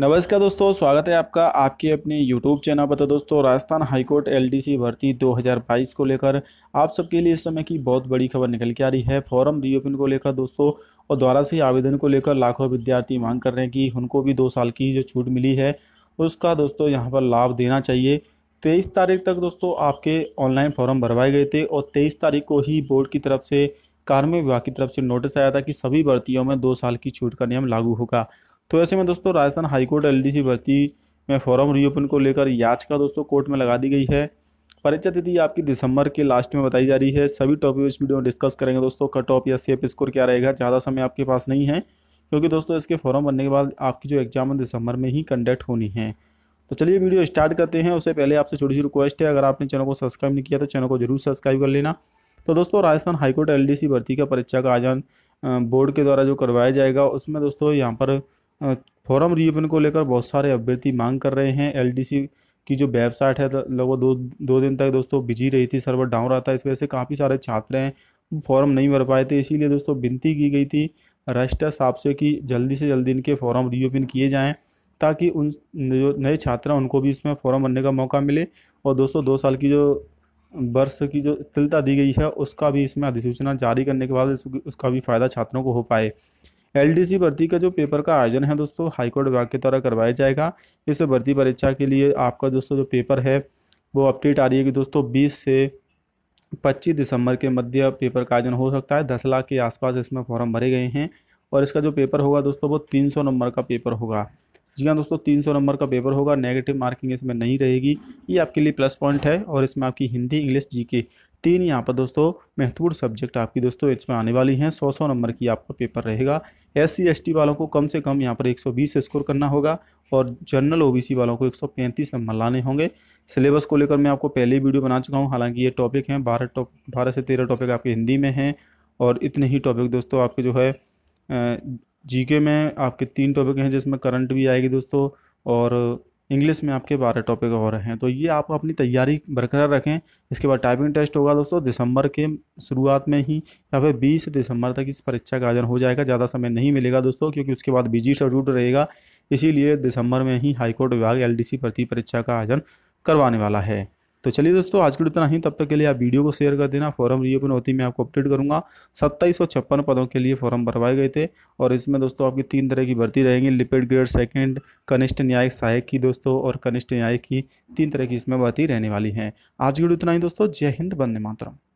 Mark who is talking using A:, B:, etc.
A: नमस्कार दोस्तों स्वागत है आपका आपके अपने YouTube चैनल पर तो दोस्तों राजस्थान हाईकोर्ट एल डी भर्ती 2022 को लेकर आप सबके लिए इस समय की बहुत बड़ी खबर निकल के आ रही है फॉरम रीओपन को लेकर दोस्तों और द्वारा से आवेदन को लेकर लाखों विद्यार्थी मांग कर रहे हैं कि उनको भी दो साल की जो छूट मिली है उसका दोस्तों यहाँ पर लाभ देना चाहिए तेईस तारीख तक दोस्तों आपके ऑनलाइन फॉर्म भरवाए गए थे और तेईस तारीख को ही बोर्ड की तरफ से कार्मिक विभाग की तरफ से नोटिस आया था कि सभी भर्तियों में दो साल की छूट का नियम लागू होगा तो ऐसे में दोस्तों राजस्थान हाईकोर्ट एल डी भर्ती में फॉरम रीओपन को लेकर याचिका दोस्तों कोर्ट में लगा दी गई है परीक्षा तिथि आपकी दिसंबर के लास्ट में बताई जा रही है सभी टॉपिक इस वीडियो में डिस्कस करेंगे दोस्तों कट ऑफ या सेफ स्कोर क्या रहेगा ज़्यादा समय आपके पास नहीं है क्योंकि दोस्तों इसके फॉर्म बनने के बाद आपकी जो एग्ज़ाम है दिसंबर में ही कंडक्ट होनी है तो चलिए वीडियो स्टार्ट करते हैं उससे पहले आपसे छोटी सी रिक्वेस्ट है अगर आपने चैनल को सब्सक्राइब नहीं किया तो चैनल को जरूर सब्सक्राइब कर लेना तो दोस्तों राजस्थान हाईकोर्ट एलडीसी भर्ती का परीक्षा का आयोजन बोर्ड के द्वारा जो करवाया जाएगा उसमें दोस्तों यहाँ पर फॉरम रीओपन को लेकर बहुत सारे अभ्यर्थी मांग कर रहे हैं एलडीसी की जो वेबसाइट है लगभग दो दो दिन तक दोस्तों बिजी रही थी सर्वर डाउन रहा था इस वजह से काफ़ी सारे छात्र हैं फॉर्म नहीं भर पाए थे इसीलिए दोस्तों विनती की गई थी रजिस्टर साहब से कि जल्दी से जल्दी इनके फॉर्म रीओपन किए जाएँ ताकि उन जो नए छात्र हैं उनको भी इसमें फॉर्म भरने का मौका मिले और दोस्तों दो साल की जो वर्ष की जो तिलता दी गई है उसका भी इसमें अधिसूचना जारी करने के बाद उसका भी फ़ायदा छात्रों को हो पाए एलडीसी भर्ती का जो पेपर का आयोजन है दोस्तों हाईकोर्ट विभाग के द्वारा करवाया जाएगा इस भर्ती परीक्षा के लिए आपका दोस्तों जो पेपर है वो अपडेट आ रही है कि दोस्तों बीस से पच्चीस दिसंबर के मध्य पेपर का आयोजन हो सकता है दस लाख के आसपास इसमें फॉर्म भरे गए हैं और इसका जो पेपर होगा दोस्तों वो तीन सौ नंबर का पेपर होगा जी हाँ दोस्तों तीन सौ नंबर का पेपर होगा नेगेटिव मार्किंग इसमें नहीं रहेगी ये आपके लिए प्लस पॉइंट है और इसमें आपकी हिंदी इंग्लिश जीके तीन यहाँ पर दोस्तों महत्वपूर्ण सब्जेक्ट आपकी दोस्तों इसमें आने वाली हैं सौ सौ नंबर की आपका पेपर रहेगा एस सी वालों को कम से कम यहाँ पर 120 स्कोर करना होगा और जनरल ओबीसी वालों को 135 नंबर लाने होंगे सिलेबस को लेकर मैं आपको पहले वीडियो बना चुका हूँ हालांकि ये टॉपिक हैं बारह टॉप बारह से तेरह टॉपिक आपके हिंदी में हैं और इतने ही टॉपिक दोस्तों आपके जो है जीके में आपके तीन टॉपिक हैं जिसमें करंट भी आएगी दोस्तों और इंग्लिश में आपके बारह टॉपिक हो रहे हैं तो ये आप अपनी तैयारी बरकरार रखें इसके बाद टाइपिंग टेस्ट होगा दोस्तों दिसंबर के शुरुआत में ही या फिर बीस दिसंबर तक इस परीक्षा का आयोजन हो जाएगा ज़्यादा समय नहीं मिलेगा दोस्तों क्योंकि उसके बाद बिजी शेड्यूल रहेगा इसीलिए दिसंबर में ही हाईकोर्ट विभाग एल भर्ती परीक्षा का आयोजन करवाने वाला है तो चलिए दोस्तों आज के लिए इतना ही तब तक के लिए आप वीडियो को शेयर कर देना फॉर्म रीओपन होती मैं आपको अपडेट करूंगा सत्ताईस पदों के लिए फॉर्म भरवाए गए थे और इसमें दोस्तों आपकी तीन तरह की भर्ती रहेंगी लिपिड ग्रेड सेकंड कनिष्ठ न्यायिक सहायक की दोस्तों और कनिष्ठ न्यायिक की तीन तरह की इसमें भर्ती रहने वाली है आज के लिए इतना ही दोस्तों जय हिंद बंदे मातरम